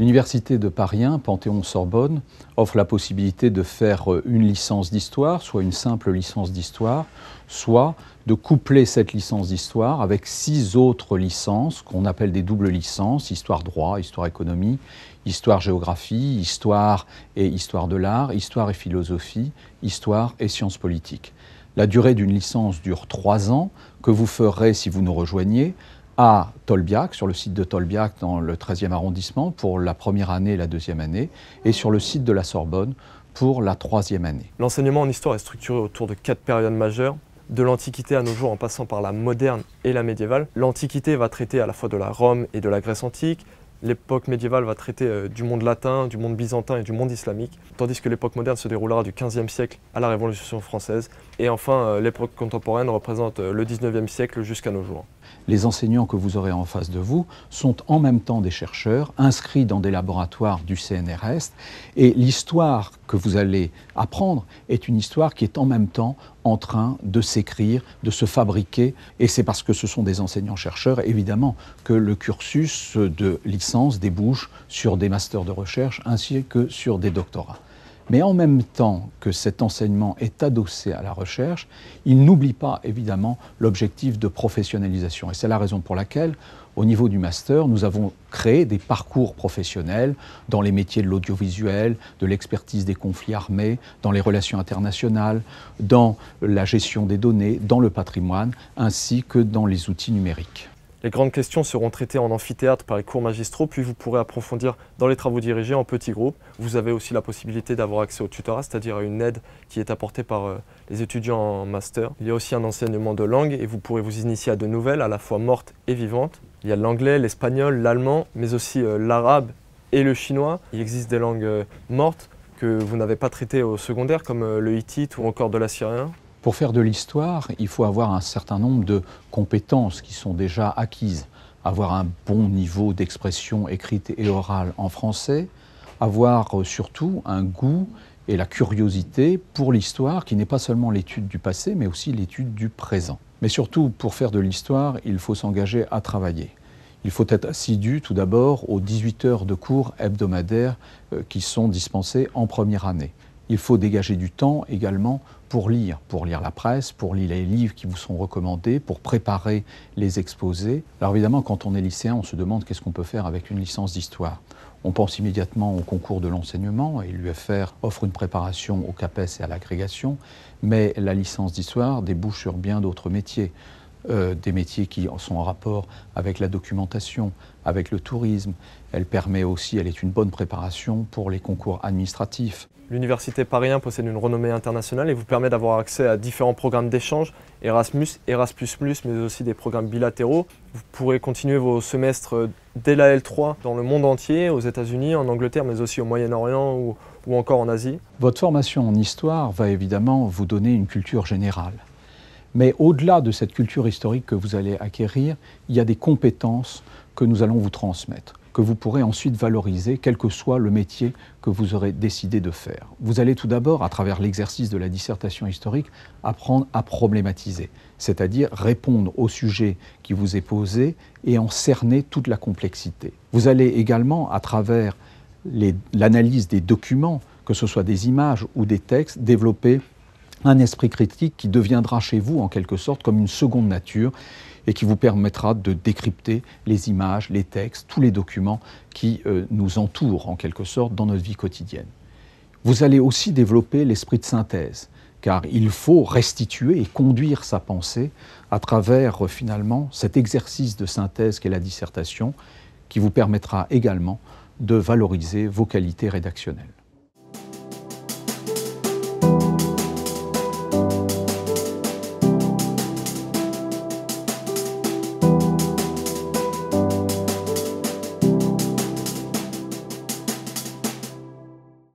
L'université de Paris Panthéon-Sorbonne, offre la possibilité de faire euh, une licence d'histoire, soit une simple licence d'histoire, soit de coupler cette licence d'histoire avec six autres licences qu'on appelle des doubles licences, histoire droit, histoire économie, histoire géographie, histoire et histoire de l'art, histoire et philosophie, histoire et sciences politiques. La durée d'une licence dure trois ans, que vous ferez si vous nous rejoignez à Tolbiac, sur le site de Tolbiac dans le 13e arrondissement pour la première année et la deuxième année, et sur le site de la Sorbonne pour la troisième année. L'enseignement en histoire est structuré autour de quatre périodes majeures, de l'Antiquité à nos jours en passant par la moderne et la médiévale. L'Antiquité va traiter à la fois de la Rome et de la Grèce antique, L'époque médiévale va traiter euh, du monde latin, du monde byzantin et du monde islamique, tandis que l'époque moderne se déroulera du XVe siècle à la Révolution française. Et enfin, euh, l'époque contemporaine représente euh, le XIXe siècle jusqu'à nos jours. Les enseignants que vous aurez en face de vous sont en même temps des chercheurs inscrits dans des laboratoires du CNRS et l'histoire que vous allez apprendre est une histoire qui est en même temps en train de s'écrire, de se fabriquer. Et c'est parce que ce sont des enseignants-chercheurs, évidemment, que le cursus de licence débouche sur des masters de recherche ainsi que sur des doctorats. Mais en même temps que cet enseignement est adossé à la recherche, il n'oublie pas évidemment l'objectif de professionnalisation. Et c'est la raison pour laquelle au niveau du master, nous avons créé des parcours professionnels dans les métiers de l'audiovisuel, de l'expertise des conflits armés, dans les relations internationales, dans la gestion des données, dans le patrimoine, ainsi que dans les outils numériques. Les grandes questions seront traitées en amphithéâtre par les cours magistraux, puis vous pourrez approfondir dans les travaux dirigés en petits groupes. Vous avez aussi la possibilité d'avoir accès au tutorat, c'est-à-dire à une aide qui est apportée par euh, les étudiants en master. Il y a aussi un enseignement de langue et vous pourrez vous initier à de nouvelles, à la fois mortes et vivantes. Il y a l'anglais, l'espagnol, l'allemand, mais aussi euh, l'arabe et le chinois. Il existe des langues euh, mortes que vous n'avez pas traitées au secondaire, comme euh, le hittite ou encore de l'assyrien. Pour faire de l'histoire, il faut avoir un certain nombre de compétences qui sont déjà acquises. Avoir un bon niveau d'expression écrite et orale en français, avoir surtout un goût et la curiosité pour l'histoire qui n'est pas seulement l'étude du passé, mais aussi l'étude du présent. Mais surtout, pour faire de l'histoire, il faut s'engager à travailler. Il faut être assidu tout d'abord aux 18 heures de cours hebdomadaires euh, qui sont dispensées en première année il faut dégager du temps également pour lire, pour lire la presse, pour lire les livres qui vous sont recommandés, pour préparer les exposés. Alors évidemment, quand on est lycéen, on se demande qu'est-ce qu'on peut faire avec une licence d'histoire. On pense immédiatement au concours de l'enseignement et l'UFR offre une préparation au CAPES et à l'agrégation, mais la licence d'histoire débouche sur bien d'autres métiers. Euh, des métiers qui sont en rapport avec la documentation, avec le tourisme. Elle permet aussi, elle est une bonne préparation pour les concours administratifs. L'Université Parisien possède une renommée internationale et vous permet d'avoir accès à différents programmes d'échange, Erasmus, Erasmus, mais aussi des programmes bilatéraux. Vous pourrez continuer vos semestres euh, dès la L3 dans le monde entier, aux États-Unis, en Angleterre, mais aussi au Moyen-Orient ou encore en Asie. Votre formation en histoire va évidemment vous donner une culture générale mais au-delà de cette culture historique que vous allez acquérir, il y a des compétences que nous allons vous transmettre, que vous pourrez ensuite valoriser, quel que soit le métier que vous aurez décidé de faire. Vous allez tout d'abord, à travers l'exercice de la dissertation historique, apprendre à problématiser, c'est-à-dire répondre au sujet qui vous est posé et en cerner toute la complexité. Vous allez également, à travers l'analyse des documents, que ce soit des images ou des textes, développer un esprit critique qui deviendra chez vous en quelque sorte comme une seconde nature et qui vous permettra de décrypter les images, les textes, tous les documents qui euh, nous entourent en quelque sorte dans notre vie quotidienne. Vous allez aussi développer l'esprit de synthèse, car il faut restituer et conduire sa pensée à travers euh, finalement cet exercice de synthèse qu'est la dissertation, qui vous permettra également de valoriser vos qualités rédactionnelles.